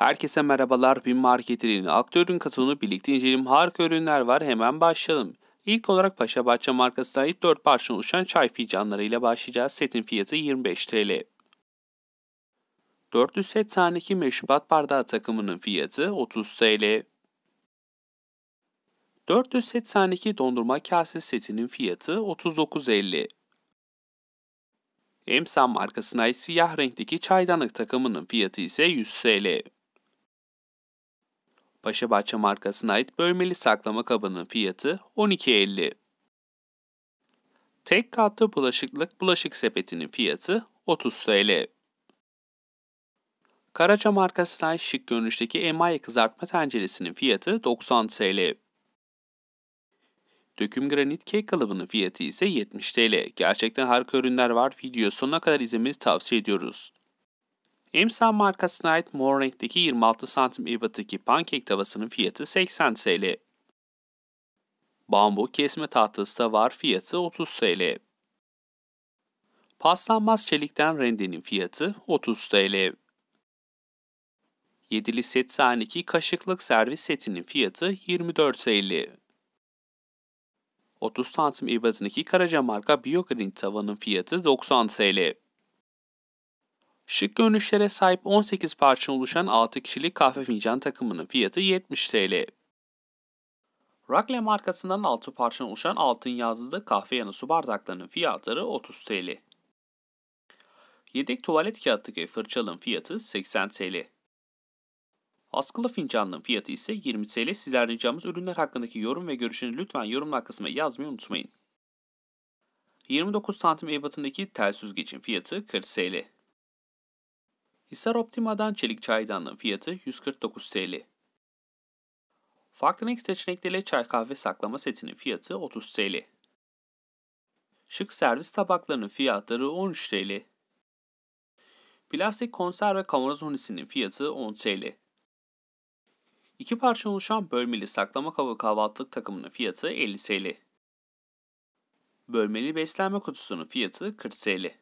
Herkese merhabalar. Bin Market'in aktörün katılımını birlikte inceleyelim. Harika ürünler var. Hemen başlayalım. İlk olarak Paşa bahçe markasına ait 4 parçadan oluşan çay fincanlarıyla başlayacağız. Setin fiyatı 25 TL. 400 set taneki meşrubat bardağı takımının fiyatı 30 TL. 400 set taneki dondurma kase setinin fiyatı 39.50. Emsan markasına ait siyah renkteki çaydanlık takımının fiyatı ise 100 TL. Paşabahçe markasına ait bölmeli saklama kabının fiyatı 12.50. Tek katlı bulaşıklık bulaşık sepetinin fiyatı 30 TL. Karaca markasına ait şık görünüşteki emaye kızartma tenceresinin fiyatı 90 TL. Döküm granit kek kalıbının fiyatı ise 70 TL. Gerçekten harika ürünler var. Video sonuna kadar izlemenizi tavsiye ediyoruz. Imsan markasına ait mor renkteki 26 santim ibattaki pankek tavasının fiyatı 80 TL. Bambu kesme tahtası da var fiyatı 30 TL. Paslanmaz çelikten rendenin fiyatı 30 TL. Yedili set sahneki kaşıklık servis setinin fiyatı 24 TL. 30 santim ibatındaki Karaca marka Biogreen tavanın fiyatı 90 TL. Şık görünüşlere sahip 18 parçanın oluşan 6 kişilik kahve fincan takımının fiyatı 70 TL. Rakle markasından 6 parçanın oluşan altın yazılı kahve yanı su bardaklarının fiyatları 30 TL. Yedek tuvalet kağıttaki fırçalın fiyatı 80 TL. Askılı fincanlığın fiyatı ise 20 TL. Sizler ricamız ürünler hakkındaki yorum ve görüşünü lütfen yorumlar kısmına yazmayı unutmayın. 29 santim ebatındaki tel süzgecin fiyatı 40 TL. Hisar Optima'dan çelik çaydanlığın fiyatı 149 TL. Farklı renk seçenekleriyle çay kahve saklama setinin fiyatı 30 TL. Şık servis tabaklarının fiyatları 13 TL. Plastik konserve kavanoz unisinin fiyatı 10 TL. İki parça oluşan bölmeli saklama kabı kahvaltılık takımının fiyatı 50 TL. Bölmeli beslenme kutusunun fiyatı 40 TL.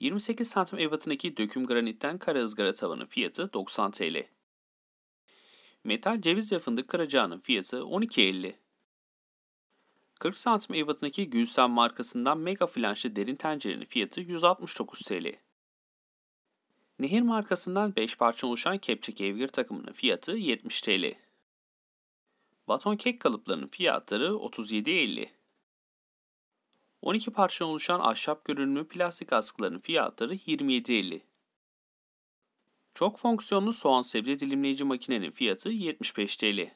28 santim ebatındaki döküm granitten kara ızgara tavanın fiyatı 90 TL. Metal ceviz ve fındık kıracağının fiyatı 12.50. 40 santim ebatındaki Gülsen markasından mega flanşlı derin tencerenin fiyatı 169 TL. Nehir markasından 5 parça oluşan kepçe kevgir takımının fiyatı 70 TL. Baton kek kalıplarının fiyatları 37.50. 12 parçadan oluşan ahşap görünümlü plastik askıların fiyatları 27.50. Çok fonksiyonlu soğan sebze dilimleyici makinenin fiyatı 75 TL.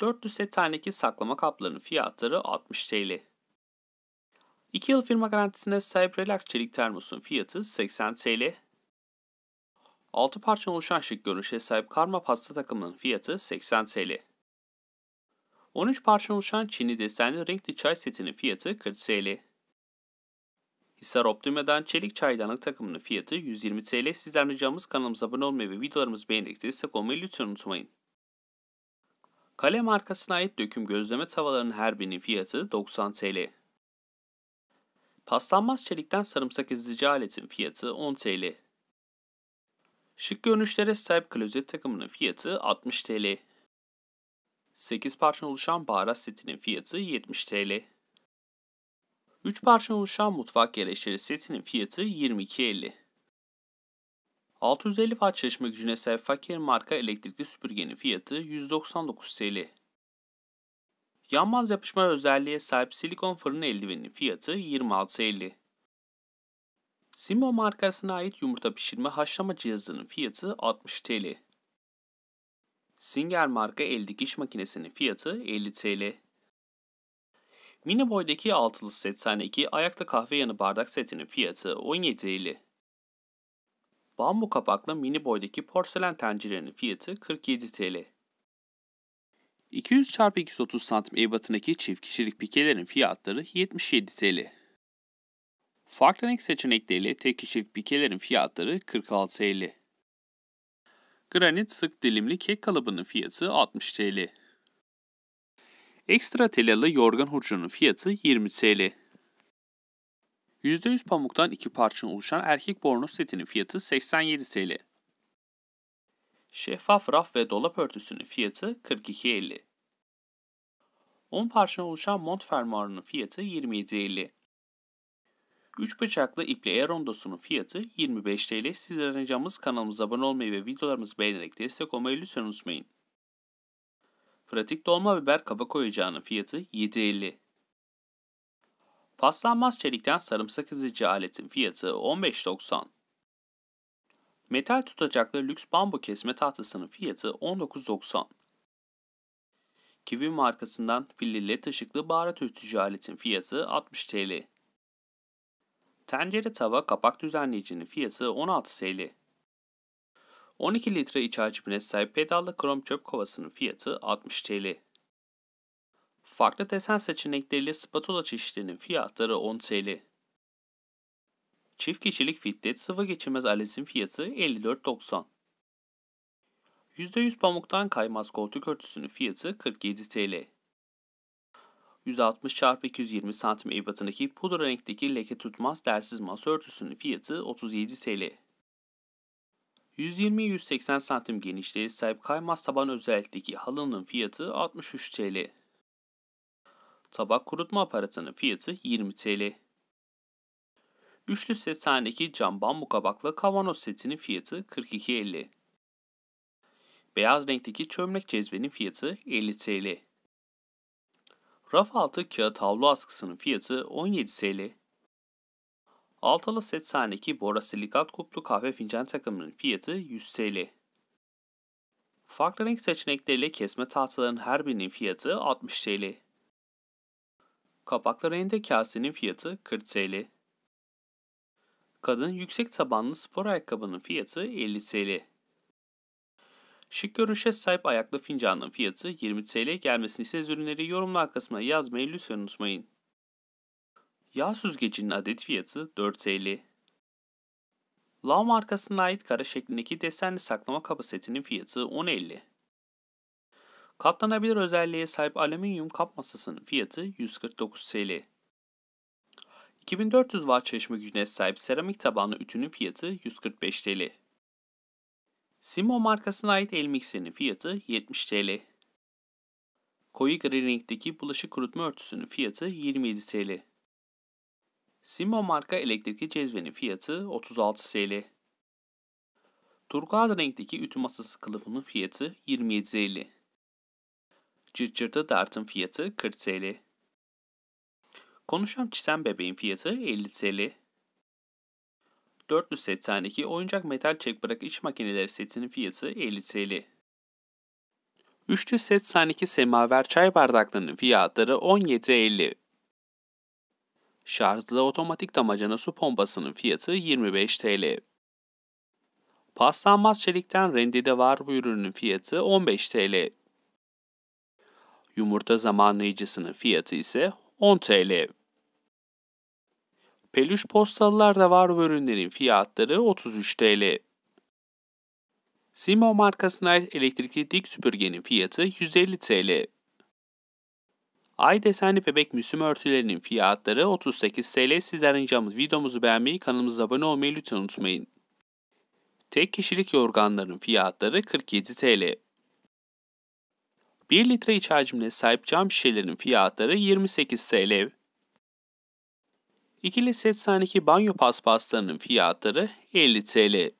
Dörtlü set taneki saklama kaplarının fiyatları 60 TL. 2 yıl firma garantisine sahip Relax çelik termosun fiyatı 80 TL. 6 parçadan oluşan şık görünüşe sahip karma pasta takımının fiyatı 80 TL. 13 parça oluşan Çinli desenli renkli çay setinin fiyatı 40 TL. Hisar Optima'dan çelik çaydanlık takımının fiyatı 120 TL. Sizden ricamız kanalımıza abone olmayı ve videolarımızı beğenerek destek olmayı lütfen unutmayın. Kale markasına ait döküm gözleme tavalarının her birinin fiyatı 90 TL. Paslanmaz çelikten sarımsak ezici aletin fiyatı 10 TL. Şık görünüşlere sahip klozet takımının fiyatı 60 TL. 8 parçadan oluşan baharat setinin fiyatı 70 TL. 3 parçadan oluşan mutfak gereçleri setinin fiyatı 22.50. 650 watt çalışma gücüne sahip Fakir marka elektrikli süpürgenin fiyatı 199 TL. Yanmaz yapışma özelliğe sahip silikon fırın eldiveninin fiyatı 26.50. Simo markasına ait yumurta pişirme haşlama cihazının fiyatı 60 TL. Singer marka el dikiş makinesinin fiyatı 50 TL. Mini boydaki altılı set tane ayakta kahve yanı bardak setinin fiyatı 17 TL. Bambu kapaklı mini boydaki porselen tencerenin fiyatı 47 TL. 200 x 230 cm ebatındaki çift kişilik pikelerin fiyatları 77 TL. Farklı renk seçenekleriyle tek kişilik pikelerin fiyatları 46 TL. Granit sık dilimli kek kalıbının fiyatı 60 TL. Ekstra telalı yorgan hurcunun fiyatı 20 TL. %100 pamuktan iki parçanın oluşan erkek bornoz setinin fiyatı 87 TL. Şeffaf raf ve dolap örtüsünün fiyatı 42.50. 10 parçadan oluşan mont fermuarının fiyatı 27.50. 3 bıçaklı ipli e dosunun fiyatı 25 TL. Siz aranacağımız kanalımıza abone olmayı ve videolarımızı beğenerek destek olmayı lütfen unutmayın. Pratik dolma biber kaba koyacağının fiyatı 7.50. Paslanmaz çelikten sarımsak ezici aletin fiyatı 15.90. Metal tutacaklı lüks bambu kesme tahtasının fiyatı 19.90. Kivi markasından pilli led ışıklı baharat öğütücü aletin fiyatı 60 TL. Tencere tava kapak düzenleyicinin fiyatı 16 TL. 12 litre iç hacimine sahip pedallı krom çöp kovasının fiyatı 60 TL. Farklı desen seçenekleriyle spatula çeşitlerinin fiyatları 10 TL. Çift kişilik fitlet sıvı geçirmez aletin fiyatı 54.90. %100 pamuktan kaymaz koltuk örtüsünün fiyatı 47 TL. 160 x 220 santim ebatındaki pudra renkteki leke tutmaz dersiz masa örtüsünün fiyatı 37 TL. 120-180 santim genişliğe sahip kaymaz taban özellikteki halının fiyatı 63 TL. Tabak kurutma aparatının fiyatı 20 TL. Üçlü set sahnedeki cam bambu kabaklı kavanoz setinin fiyatı 42.50. Beyaz renkteki çömlek cezvenin fiyatı 50 TL. Raf altı kağıt havlu askısının fiyatı 17 TL. Altalı set sahneki borosilikat kuplu kahve fincan takımının fiyatı 100 TL. Farklı renk seçenekleriyle kesme tahtaların her birinin fiyatı 60 TL. Kapaklı rende kasenin fiyatı 40 TL. Kadın yüksek tabanlı spor ayakkabının fiyatı 50 TL. Şık görünüşe sahip ayaklı fincanın fiyatı 20 TL gelmesini ise ürünleri yorumlar kısmına yazmayı lütfen unutmayın. Yağ süzgecinin adet fiyatı 4 TL. Lav markasına ait kara şeklindeki desenli saklama kaba setinin fiyatı 10.50. Katlanabilir özelliğe sahip alüminyum kap masasının fiyatı 149 TL. 2400 watt çalışma gücüne sahip seramik tabanlı ütünün fiyatı 145 TL. Simo markasına ait el mikserinin fiyatı 70 TL. Koyu gri renkteki bulaşık kurutma örtüsünün fiyatı 27 TL. Simo marka elektrikli cezvenin fiyatı 36 TL. Turkuaz renkteki ütü masası kılıfının fiyatı 27 TL. Cırcırtı dartın fiyatı 40 TL. Konuşan çizen bebeğin fiyatı 50 TL. 400 setendeki oyuncak metal çek bırak iç makineleri setinin fiyatı 50 TL. 300 set saniki semaver çay bardaklarının fiyatları 17.50. Şarjlı otomatik damacana su pompasının fiyatı 25 TL. Paslanmaz çelikten rendide var bu ürünün fiyatı 15 TL. Yumurta zamanlayıcısının fiyatı ise 10 TL. Peluş postalılarda var bu ürünlerin fiyatları 33 TL. Simo markasına ait elektrikli dik süpürgenin fiyatı 150 TL. Ay desenli bebek müslüm örtülerinin fiyatları 38 TL. Sizler incamız videomuzu beğenmeyi, kanalımıza abone olmayı lütfen unutmayın. Tek kişilik yorganların fiyatları 47 TL. 1 litre iç hacimine sahip cam şişelerin fiyatları 28 TL. İkili set sahneki banyo paspaslarının fiyatları 50 TL.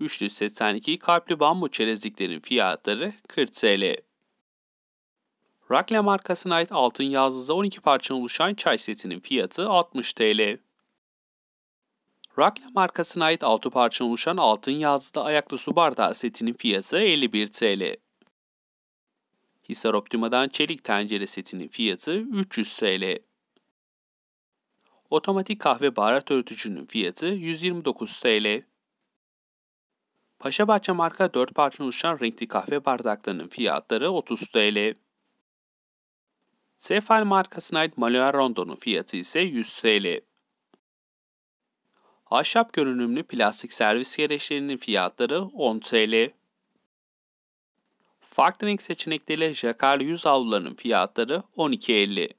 Üçlü set sahneki kalpli bambu çerezliklerin fiyatları 40 TL. Rakle markasına ait altın yazlıza 12 parçadan oluşan çay setinin fiyatı 60 TL. Rakle markasına ait 6 parçadan oluşan altın yazlıda ayaklı su bardağı setinin fiyatı 51 TL. Hisar Optima'dan çelik tencere setinin fiyatı 300 TL. Otomatik kahve baharat öğütücünün fiyatı 129 TL. Paşabahçe marka 4 parça oluşan renkli kahve bardaklarının fiyatları 30 TL. Sefal markasına ait Manuel Rondo'nun fiyatı ise 100 TL. Ahşap görünümlü plastik servis gereçlerinin fiyatları 10 TL. Farklı renk seçenekleri Jacquard 100 avlularının fiyatları 12.50.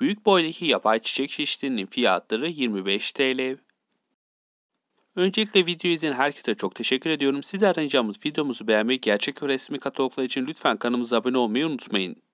Büyük boydaki yapay çiçek çeşitlerinin fiyatları 25 TL. Öncelikle video izleyen herkese çok teşekkür ediyorum. Sizlerden ricamız videomuzu beğenmeyi, gerçek ve resmi kataloglar için lütfen kanalımıza abone olmayı unutmayın.